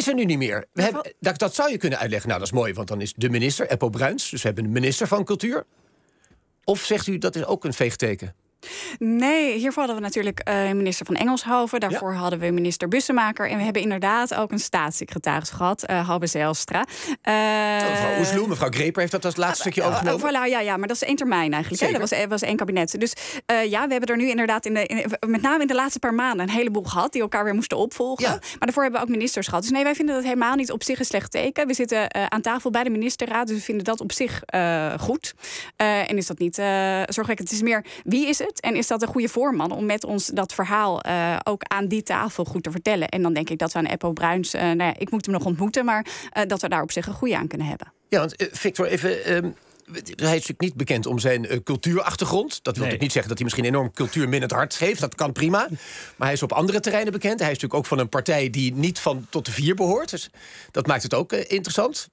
is er nu niet meer. We hebben, dat, dat zou je kunnen uitleggen. Nou, dat is mooi, want dan is de minister, Eppo Bruins... dus we hebben een minister van cultuur. Of zegt u, dat is ook een veegteken? Nee, hiervoor hadden we natuurlijk eh, minister van Engelshoven. Daarvoor hadden we minister Bussemaker. En we hebben inderdaad ook een staatssecretaris gehad, uh, Halbe Zijlstra. Eh, mevrouw Oesloe, mevrouw Greper heeft dat als laatste ah, stukje overgenomen. Oh, ja, ja, maar dat is één termijn eigenlijk. Hè? Dat was, was één kabinet. Dus ja, we hebben er nu inderdaad, in de, met name in de laatste paar maanden, een heleboel gehad die elkaar weer moesten opvolgen. Maar daarvoor hebben we ook ministers gehad. Dus nee, wij vinden dat helemaal niet op zich een slecht teken. We zitten aan tafel bij de ministerraad, dus we vinden dat op zich goed. en is dat niet zorgwekkend? Het is meer wie is het en is dat een goede voorman om met ons dat verhaal eh, ook aan die tafel goed te vertellen. En dan denk ik dat we aan Eppo Bruins, eh, nou ja, ik moet hem nog ontmoeten, maar eh, dat we daar op zich een goede aan kunnen hebben. Ja, want Victor, even. Ehm, hij is natuurlijk niet bekend om zijn cultuurachtergrond. Dat wil natuurlijk niet zeggen dat hij misschien enorm cultuur het hart heeft. Dat kan prima. Maar hij is op andere terreinen bekend. Hij is natuurlijk ook van een partij die niet van tot de vier behoort. Dus dat maakt het ook interessant.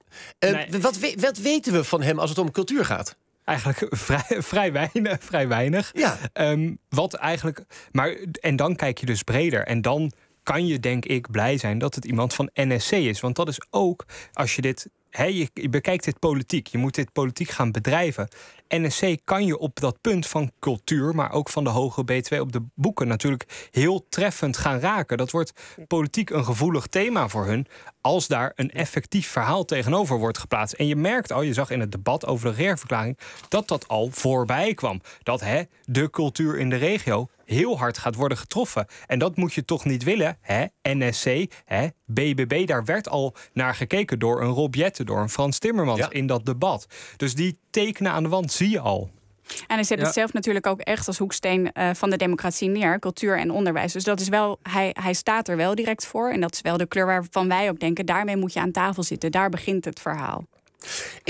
wat, wat weten we van hem als het om cultuur gaat? eigenlijk vrij, vrij, weinig, vrij weinig. Ja. Ehm, wat eigenlijk. Maar, en dan kijk je dus breder. En dan kan je, denk ik, blij zijn dat het iemand van NSC is. Want dat is ook, als je dit He, je, bekijkt dit politiek. Je moet dit politiek gaan bedrijven. NSC kan je op dat punt van cultuur, maar ook van de hoge B2 op de boeken natuurlijk heel treffend gaan raken. Dat wordt politiek een gevoelig thema voor hun als daar een effectief verhaal tegenover wordt geplaatst. En je merkt al, je zag in het debat over de reerverklaring, dat dat al voorbij kwam. Dat de cultuur in de regio heel hard gaat worden getroffen. En dat moet je toch niet willen, hè? NSC, hè? BBB, daar werd al naar gekeken door een Rob Jetten, door een Frans Timmermans in dat debat. Dus die tekenen aan de wand zie je al. En hij zet het zelf natuurlijk ook echt als hoeksteen eh, van de democratie neer, cultuur en onderwijs. Dus dat is wel, hij, hij staat er wel direct voor. En dat is wel de kleur waarvan wij ook denken, daarmee moet je aan tafel zitten. Daar begint het verhaal.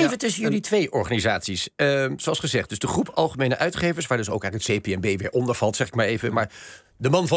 Even tussen jullie twee organisaties. Ehm, zoals gezegd, dus de groep Algemene Uitgevers, waar dus ook eigenlijk het CPMB weer onder valt, zeg ik maar even. Maar de man van